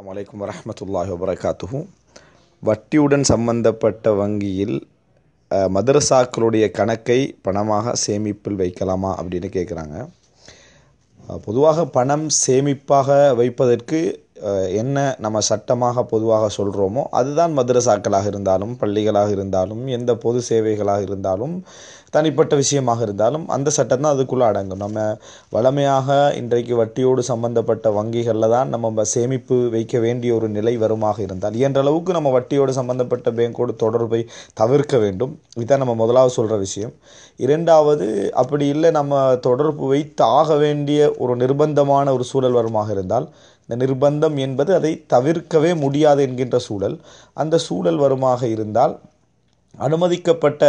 அஸ்லாம் வலைக்கம் வரமத்துல்லாஹி வபரகாத்துஹும் வட்டியுடன் சம்பந்தப்பட்ட வங்கியில் மதரசாக்களுடைய கணக்கை பணமாக சேமிப்பில் வைக்கலாமா அப்படின்னு கேட்குறாங்க பொதுவாக பணம் சேமிப்பாக வைப்பதற்கு என்ன நம்ம சட்டமாக பொதுவாக சொல்கிறோமோ அதுதான் மதரசாக்களாக இருந்தாலும் பள்ளிகளாக இருந்தாலும் எந்த பொது சேவைகளாக இருந்தாலும் தனிப்பட்ட விஷயமாக இருந்தாலும் அந்த சட்டம் தான் அதுக்குள்ளே அடங்கும் நம்ம வளமையாக இன்றைக்கு வட்டியோடு சம்பந்தப்பட்ட வங்கிகளில் தான் நம்ம சேமிப்பு வைக்க வேண்டிய ஒரு நிலை வருமாக இருந்தால் இயன்ற அளவுக்கு நம்ம வட்டியோடு சம்பந்தப்பட்ட பேங்கோடு தொடர்பை தவிர்க்க வேண்டும் இதுதான் நம்ம முதலாவது சொல்கிற விஷயம் இரண்டாவது அப்படி இல்லை நம்ம தொடர்பு வைத்து ஆக வேண்டிய ஒரு நிர்பந்தமான ஒரு சூழல் வருமாக இருந்தால் இந்த நிர்பந்தம் என்பது அதை தவிர்க்கவே முடியாது என்கின்ற சூழல் அந்த சூழல் வருமாக இருந்தால் அனுமதிக்கப்பட்ட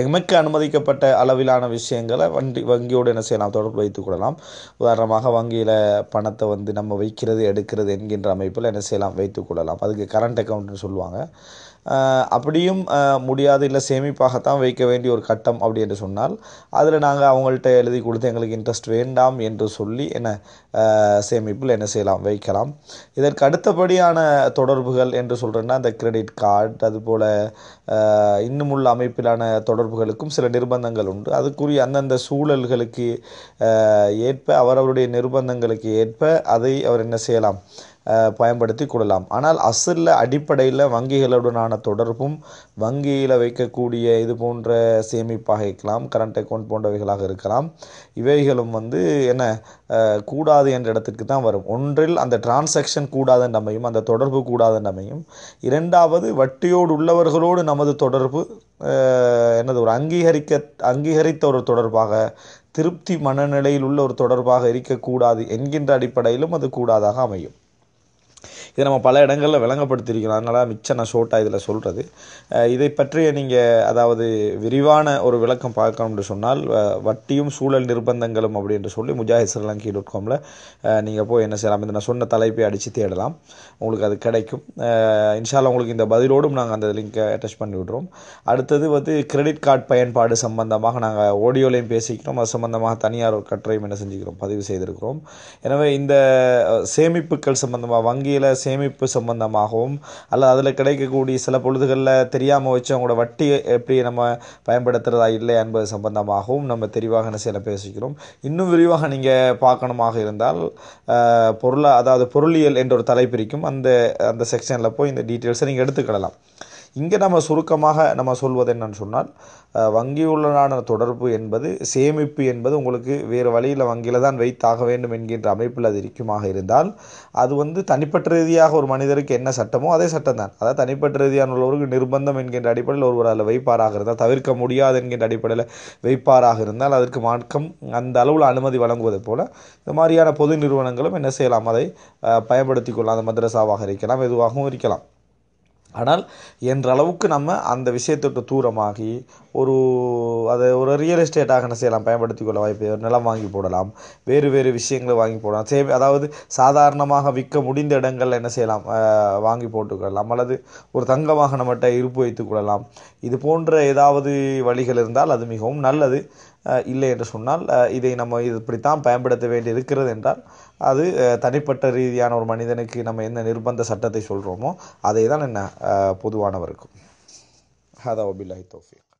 எமக்கு அனுமதிக்கப்பட்ட அளவிலான விஷயங்களை வண்டி வங்கியோடு என்ன செய்யலாம் தொடர்பு வைத்துக் கொள்ளலாம் உதாரணமாக வங்கியில் பணத்தை வந்து நம்ம வைக்கிறது எடுக்கிறது என்கின்ற அமைப்பில் என்ன செய்யலாம் வைத்துக் கொள்ளலாம் அதுக்கு கரண்ட் அக்கௌண்ட்னு சொல்லுவாங்க அப்படியும் முடியாது இல்லை சேமிப்பாகத்தான் வைக்க வேண்டிய ஒரு கட்டம் அப்படி என்று சொன்னால் அதில் நாங்கள் அவங்கள்ட்ட எழுதி கொடுத்து எங்களுக்கு இன்ட்ரெஸ்ட் வேண்டாம் என்று சொல்லி என்ன சேமிப்பில் என்ன செய்யலாம் வைக்கலாம் இதற்கு அடுத்தபடியான தொடர்புகள் என்று சொல்கிறேன்னா இந்த கிரெடிட் கார்டு அதுபோல் இன்னும் உள்ள அமைப்பிலான தொடர்புகளுக்கும் சில நிர்பந்தங்கள் உண்டு அதுக்குரிய அந்தந்த சூழல்களுக்கு ஏற்ப அவரவருடைய நிர்பந்தங்களுக்கு ஏற்ப அதை அவர் என்ன செய்யலாம் பயன்படுத்தி கொள்ளலாம் ஆனால் அசலில் அடிப்படையில் வங்கிகளுடனான தொடர்பும் வங்கியில் வைக்கக்கூடிய இது போன்ற சேமிப்பாக இருக்கலாம் கரண்ட் அக்கௌண்ட் போன்றவைகளாக இருக்கலாம் இவைகளும் வந்து என்ன கூடாது என்ற இடத்துக்கு தான் வரும் ஒன்றில் அந்த டிரான்சாக்ஷன் அமையும் அந்த தொடர்பு அமையும் இரண்டாவது வட்டியோடு உள்ளவர்களோடு நமது தொடர்பு என்னது ஒரு அங்கீகரிக்க அங்கீகரித்த ஒரு தொடர்பாக திருப்தி மனநிலையில் உள்ள ஒரு தொடர்பாக இருக்கக்கூடாது என்கின்ற அடிப்படையிலும் அது கூடாதாக அமையும் இதை நம்ம பல இடங்களில் விளங்கப்படுத்தியிருக்கிறோம் அதனால் மிச்சம் நான் ஷோட்டாக இதில் சொல்கிறது இதை பற்றிய நீங்கள் அதாவது விரிவான ஒரு விளக்கம் பார்க்கணும்னு சொன்னால் வட்டியும் சூழல் நிர்பந்தங்களும் அப்படின்னு சொல்லி முஜாஹித் ஸ்ரீலங்கி டாட் காமில் நீங்கள் போய் என்ன செய்யலாம் இந்த நான் சொன்ன தலைப்பை அடித்து தேடலாம் உங்களுக்கு அது கிடைக்கும் இன்ஷால் உங்களுக்கு இந்த பதிலோடும் நாங்கள் அந்த லிங்க்கை அட்டாச் பண்ணி விடுறோம் அடுத்தது வந்து கிரெடிட் கார்டு பயன்பாடு சம்பந்தமாக நாங்கள் ஆடியோலையும் பேசிக்கிறோம் அது சம்பந்தமாக தனியார் ஒரு கட்டுரையும் என்ன செஞ்சுக்கிறோம் பதிவு செய்திருக்கிறோம் எனவே இந்த சேமிப்புகள் சம்பந்தமாக வங்கியில் சேமிப்பு சம்பந்தமாகவும் அல்லது அதில் கிடைக்கக்கூடிய சில பொழுதுகளில் தெரியாமல் வச்சு அவங்களோட வட்டி எப்படி நம்ம பயன்படுத்துகிறதா இல்லை என்பது சம்பந்தமாகவும் நம்ம தெரிவாக என்ன பேசிக்கிறோம் இன்னும் விரிவாக நீங்கள் பார்க்கணுமாக இருந்தால் பொருளா அதாவது பொருளியல் என்ற ஒரு தலைப்பிரிக்கும் அந்த அந்த செக்ஷனில் போய் இந்த டீட்டெயில்ஸை நீங்கள் எடுத்துக்கிடலாம் இங்கே நம்ம சுருக்கமாக நம்ம சொல்வது என்னன்னு சொன்னால் வங்கியுடனான தொடர்பு என்பது சேமிப்பு என்பது உங்களுக்கு வேறு வழியில் வங்கியில் தான் வைத்தாக வேண்டும் என்கின்ற அமைப்பில் அது இருக்குமாக இருந்தால் அது வந்து தனிப்பட்ட ரீதியாக ஒரு மனிதருக்கு என்ன சட்டமோ அதே சட்டம் தான் அதாவது தனிப்பட்ட ரீதியான உள்ளவருக்கு நிர்பந்தம் என்கின்ற அடிப்படையில் ஒருவர் அதில் வைப்பாராக இருந்தால் தவிர்க்க முடியாது என்கின்ற அடிப்படையில் வைப்பாராக இருந்தால் அதற்கு மாற்றம் அந்த அளவில் அனுமதி வழங்குவது போல் இந்த மாதிரியான பொது நிறுவனங்களும் என்ன செய்யலாம் அதை பயன்படுத்தி கொள்ளலாம் அந்த மதரசாவாக இருக்கலாம் எதுவாகவும் இருக்கலாம் ஆனால் என்றளவுக்கு நம்ம அந்த விஷயத்தொட்டு தூரமாகி ஒரு அதை ஒரு ரியல் எஸ்டேட்டாக என்ன செய்யலாம் பயன்படுத்தி கொள்ள வாய்ப்பு நிலம் வாங்கி போடலாம் வேறு வேறு விஷயங்களை வாங்கி போடலாம் சேவை அதாவது சாதாரணமாக விற்க முடிந்த இடங்களில் என்ன செய்யலாம் வாங்கி போட்டுக்கொள்ளலாம் அல்லது ஒரு வாகனம் மட்டும் இருப்பு வைத்துக்கொள்ளலாம் இது போன்ற ஏதாவது வழிகள் இருந்தால் அது மிகவும் நல்லது இல்லை என்று சொன்னால் இதை நம்ம இது இப்படித்தான் பயன்படுத்த வேண்டி இருக்கிறது என்றால் அது தனிப்பட்ட ரீதியான ஒரு மனிதனுக்கு நம்ம என்ன நிர்பந்த சட்டத்தை சொல்கிறோமோ அதை தான் என்ன பொதுவானவருக்கும் ஹதா ஒபில்லாஹி தோஃபி